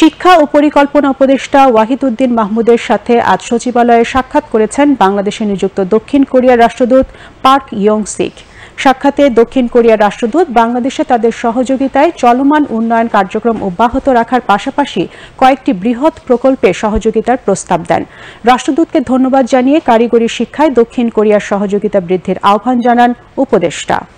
শিক্ষা ও পরিকল্পনা উপদেষ্টা ওয়াহিদুদ্দিন মাহমুদের সাথে আজ সচিবালয়ে সাক্ষাৎ করেছেন বাংলাদেশে নিযুক্ত দক্ষিণ কোরিয়ার রাষ্ট্রদূত পার্ক ইয়ং সিক সাক্ষাতে দক্ষিণ কোরিয়ার রাষ্ট্রদূত বাংলাদেশে তাদের সহযোগিতায় চলমান উন্নয়ন কার্যক্রম অব্যাহত রাখার পাশাপাশি কয়েকটি বৃহৎ প্রকল্পে সহযোগিতার প্রস্তাব দেন রাষ্ট্রদূতকে ধন্যবাদ জানিয়ে কারিগরি শিক্ষায় দক্ষিণ কোরিয়ার সহযোগিতা বৃদ্ধির আহ্বান জানান উপদেষ্টা